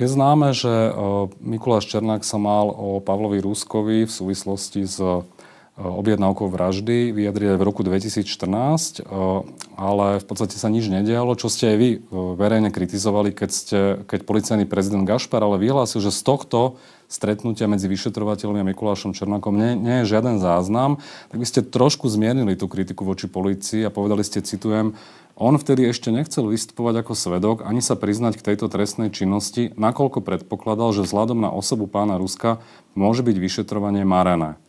Je známe, že eh, Mikuláš Černák sa mal o Pavlovi Rúskovi v súvislosti s objednávkou vraždy vyjadrili v roku 2014, eh, ale v podstate sa nič nedialo, čo ste aj vy eh, verejne kritizovali, keď, ste, keď policajný prezident Gašpar ale vyhlásil, že z tohto stretnutia medzi vyšetrovateľmi a Mikulášom Černákom nie, nie je žiaden záznam, tak by ste trošku zmiernili tú kritiku voči policii a povedali ste, citujem, on vtedy ešte nechcel vystupovať ako svedok ani sa priznať k tejto trestnej činnosti, nakoľko predpokladal, že vzhľadom na osobu pána Ruska môže byť vyšetrovanie marené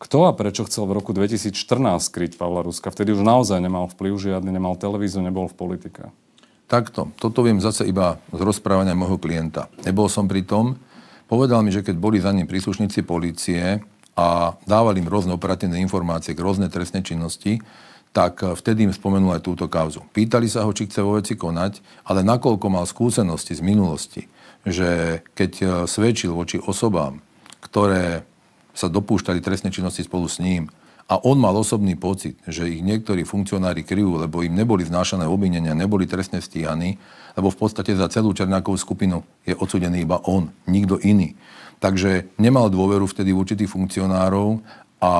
kto a prečo chcel v roku 2014 skryť Pavla Ruska? Vtedy už naozaj nemal vplyv žiadny, nemal televíziu, nebol v politike. Takto. Toto viem zase iba z rozprávania môjho klienta. Nebol som pri tom. Povedal mi, že keď boli za ním príslušníci policie a dávali im rôzne operatívne informácie k rôzne trestnej činnosti, tak eh, vtedy im spomenul aj túto kauzu. Pýtali sa ho, či chce vo veci konať, ale nakoľko mal skúsenosti z minulosti, že keď eh, svedčil voči osobám, ktoré sa dopúšťali trestnej činnosti spolu s ním. A on mal osobný pocit, že ich niektorí funkcionári kryjú, lebo im neboli znášané obvinenia, neboli trestne stíhaní, lebo v podstate za celú Černákovú skupinu je odsudený iba on, nikto iný. Takže nemal dôveru vtedy v určitých funkcionárov a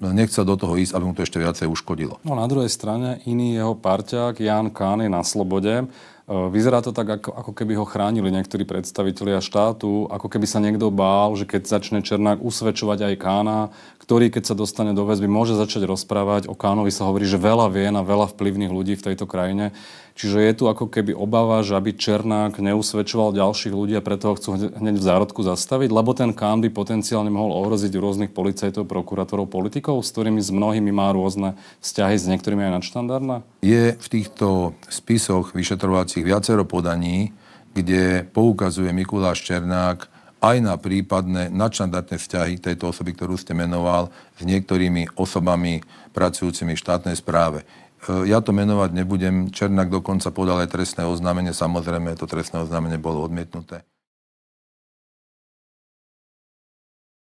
nechcel do toho ísť, aby mu to ešte viacej uškodilo. No na druhej strane iný jeho parťák, Jan Kán, je na slobode. E, vyzerá to tak, ako, ako keby ho chránili niektorí predstavitelia štátu, ako keby sa niekto bál, že keď začne Černák usvedčovať aj Kána, ktorý keď sa dostane do väzby, môže začať rozprávať. O Kánovi sa hovorí, že veľa vie na veľa vplyvných ľudí v tejto krajine. Čiže je tu ako keby obava, že aby Černák neusvedčoval ďalších ľudí a preto ho chcú hneď v zárodku zastaviť, lebo ten Kán by potenciálne mohol ohroziť rôznych policajtov, prokurátorov, politikov politikov, s ktorými s mnohými má rôzne vzťahy, s niektorými aj nadštandardné? Je v týchto spisoch vyšetrovacích viacero podaní, kde poukazuje Mikuláš Černák aj na prípadné nadštandardné vzťahy tejto osoby, ktorú ste menoval, s niektorými osobami pracujúcimi v štátnej správe. E, ja to menovať nebudem. Černák dokonca podal aj trestné oznámenie. Samozrejme, to trestné oznámenie bolo odmietnuté.